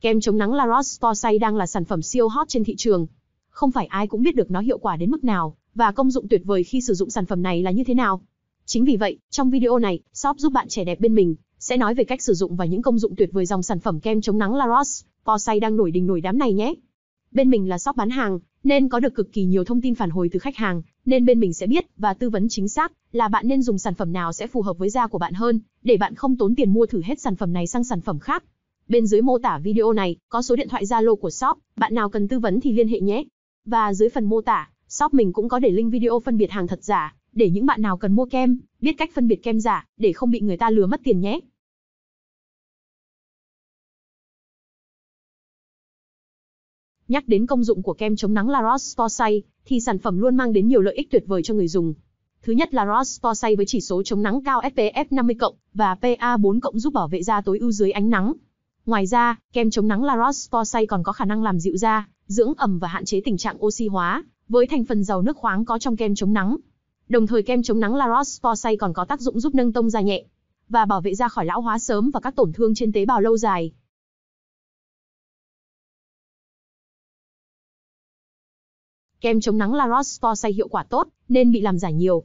Kem chống nắng La Roche Posay đang là sản phẩm siêu hot trên thị trường. Không phải ai cũng biết được nó hiệu quả đến mức nào và công dụng tuyệt vời khi sử dụng sản phẩm này là như thế nào. Chính vì vậy, trong video này, shop giúp bạn trẻ đẹp bên mình sẽ nói về cách sử dụng và những công dụng tuyệt vời dòng sản phẩm kem chống nắng La Roche Posay đang nổi đình nổi đám này nhé. Bên mình là shop bán hàng nên có được cực kỳ nhiều thông tin phản hồi từ khách hàng, nên bên mình sẽ biết và tư vấn chính xác là bạn nên dùng sản phẩm nào sẽ phù hợp với da của bạn hơn, để bạn không tốn tiền mua thử hết sản phẩm này sang sản phẩm khác. Bên dưới mô tả video này có số điện thoại Zalo của shop, bạn nào cần tư vấn thì liên hệ nhé. Và dưới phần mô tả, shop mình cũng có để link video phân biệt hàng thật giả, để những bạn nào cần mua kem, biết cách phân biệt kem giả, để không bị người ta lừa mất tiền nhé. Nhắc đến công dụng của kem chống nắng La Roche Posay, thì sản phẩm luôn mang đến nhiều lợi ích tuyệt vời cho người dùng. Thứ nhất là Roche Posay với chỉ số chống nắng cao SPF 50+ và PA4+ giúp bảo vệ da tối ưu dưới ánh nắng, Ngoài ra, kem chống nắng La Roche-Posay còn có khả năng làm dịu da, dưỡng ẩm và hạn chế tình trạng oxy hóa, với thành phần giàu nước khoáng có trong kem chống nắng. Đồng thời kem chống nắng La Roche-Posay còn có tác dụng giúp nâng tông da nhẹ và bảo vệ da khỏi lão hóa sớm và các tổn thương trên tế bào lâu dài. Kem chống nắng La Roche-Posay hiệu quả tốt nên bị làm giả nhiều,